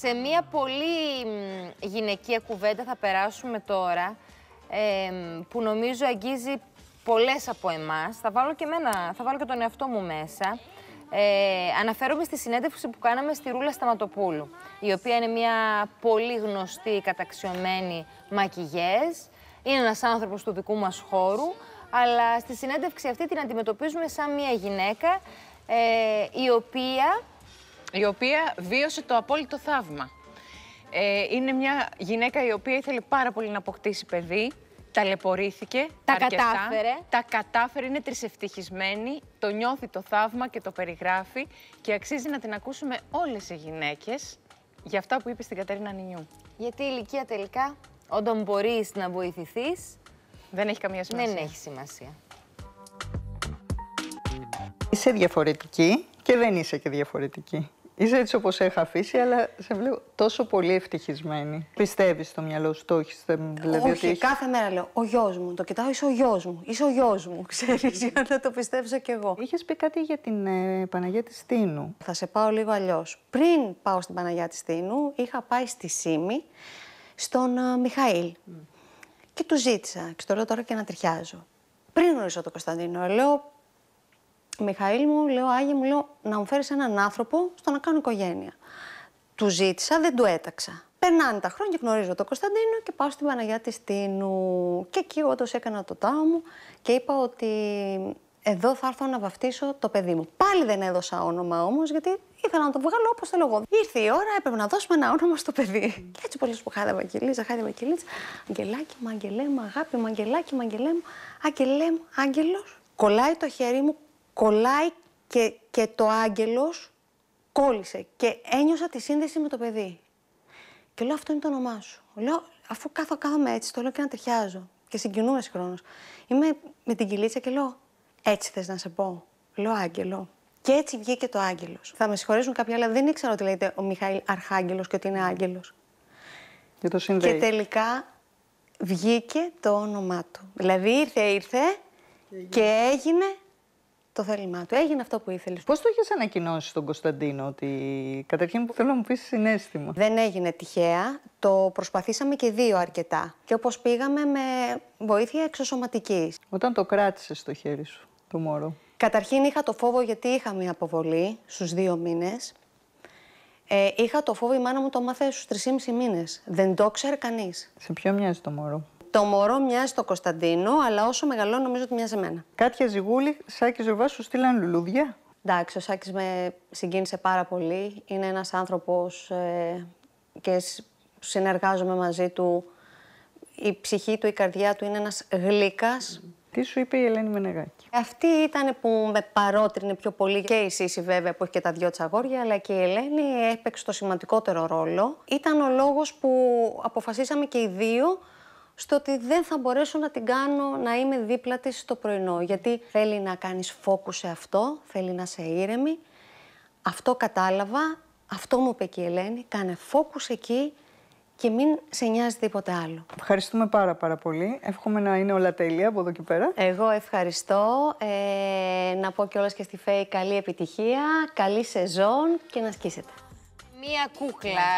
Σε μια πολύ γυναικεία κουβέντα θα περάσουμε τώρα, ε, που νομίζω αγγίζει πολλές από εμάς. Θα βάλω και εμένα, θα βάλω και τον εαυτό μου μέσα. Ε, αναφέρομαι στη συνέντευξη που κάναμε στη Ρούλα Σταματοπούλου, η οποία είναι μια πολύ γνωστή καταξιωμένη μακιγιές. Είναι ένας άνθρωπος του δικού μας χώρου, αλλά στη συνέντευξη αυτή την αντιμετωπίζουμε σαν μια γυναίκα ε, η οποία η οποία βίωσε το απόλυτο θαύμα. Ε, είναι μια γυναίκα η οποία ήθελε πάρα πολύ να αποκτήσει παιδί, ταλαιπωρήθηκε Τα κατάφερε. Τα κατάφερε, είναι τρισευτυχισμένη, το νιώθει το θαύμα και το περιγράφει και αξίζει να την ακούσουμε όλες οι γυναίκες για αυτά που είπε στην Κατερίνα Νινιού. Γιατί η ηλικία τελικά, όταν μπορείς να βοηθηθείς, δεν έχει καμία σημασία. Δεν έχει σημασία. Είσαι διαφορετική και δεν είσαι και διαφορετική. Είσαι έτσι όπως έχω αφήσει, αλλά σε βλέπω τόσο πολύ ευτυχισμένη. Πιστεύεις στο μυαλό σου, το έχεις. Δηλαδή Όχι, έχεις... κάθε μέρα λέω Ο γιος μου. Το κοιτάω, είσαι ο γιος μου. Είσαι ο γιος μου. Ξέρεις, για να το πιστέψω κι εγώ. Είχες πει κάτι για την ε, Παναγία της Τίνου. Θα σε πάω λίγο αλλιώς. Πριν πάω στην Παναγία της Τίνου, είχα πάει στη Σίμη στον ε, Μιχαήλ. Mm. Και του ζήτησα, και το λέω τώρα και να τριχιάζω. Πριν γνωρίσω τον Κωνσταντίνο, λέω Μιχαήλ μου, λέω Άγιε μου, λέω να μου φέρεις έναν άνθρωπο στο να κάνω οικογένεια. Του ζήτησα, δεν του έταξα. Περνάνε τα χρόνια, γνωρίζω τον Κωνσταντίνο και πάω στην Παναγιά της Τίνου. Και εκεί όντως έκανα το τάο μου και είπα ότι εδώ θα έρθω να βαφτίσω το παιδί μου. Πάλι δεν έδωσα όνομα όμως, γιατί ήθελα να το βγάλω όπως θέλω εγώ. Ήρθε η ώρα, έπρεπε να δώσουμε ένα όνομα στο παιδί. Και έτσι πολλές που χάδε Βαγγελίζα, χάδε Αγγελάκι μου, μου, αγάπη μου, αγγελάκι μου, αγγελέ μου, μου, άγγελος. Κολλάει το χέρι μου κολλάει και, και το άγγελος κόλλησε και ένιωσα τη σύνδεση με το παιδί. Και λέω αυτό είναι το όνομά σου. Λέω, αφού κάθω, κάθομαι έτσι, το λέω και να τριχιάζω. Και συγκινούμε χρόνο, Είμαι με την κυλίτσα και λέω, έτσι θες να σε πω. Λέω άγγελο. Και έτσι βγήκε το άγγελος. Θα με συγχωρέσουν κάποιοι, αλλά δεν ήξερα ότι λέγεται ο Μιχαήλ Αρχάγγελος και ότι είναι άγγελος. Και το συνδέει. Και τελικά βγήκε το όνομά του. Δηλαδή ήρθε, ήρθε και έγινε το θέλημά του. Έγινε αυτό που ήθελες. Πώς το είχε ανακοινώσει στον Κωνσταντίνο, ότι καταρχήν που θέλω να μου πεις συνέστημα. Δεν έγινε τυχαία. Το προσπαθήσαμε και δύο αρκετά. Και όπως πήγαμε με βοήθεια εξωσωματικής. Όταν το κράτησες στο χέρι σου, το μωρό. Καταρχήν είχα το φόβο γιατί είχα μια αποβολή στους δύο μήνες Ε, είχα το φόβο η μάνα μου το μάθε στους 3,5 μήνες. Δεν το ξέρει κανείς. Σε ποιο μοιάζει το μωρό. Το μωρό μοιάζει στο Κωνσταντίνο, αλλά όσο μεγαλώνει νομίζω ότι μοιάζει εμένα. Κάτια ζυγούλη, Σάκης Ζουρβά, σου στείλαν λουλούδια. Εντάξει, ο Σάκης με συγκίνησε πάρα πολύ. Είναι ένας άνθρωπος, ε, και συνεργάζομαι μαζί του. Η ψυχή του, η καρδιά του είναι ένας γλύκας. Τι σου είπε η Ελένη Μενεγάκη. Αυτή ήταν που με παρότρινε πιο πολύ και η Σύση βέβαια που έχει και τα δυο τσαγόρια, αλλά και η Ελένη έπαιξε το σημαντικότερο ρόλο. Ήταν ο λόγος που αποφασίσαμε και οι δύο στο ότι δεν θα μπορέσω να την κάνω να είμαι δίπλα της στο πρωινό. Γιατί θέλει να κάνεις φόκου σε αυτό, θέλει να σε ήρεμη. Αυτό κατάλαβα, αυτό μου είπε και η Ελένη, κάνε φόκους εκεί και μην σε νοιάζει τίποτα άλλο. Ευχαριστούμε πάρα πάρα πολύ. Εύχομαι να είναι όλα τέλεια από εδώ και πέρα. Εγώ ευχαριστώ. Ε, να πω κιόλας και στη ΦΕΗ καλή επιτυχία, καλή σεζόν και να σκίσετε. Μία κούκλα.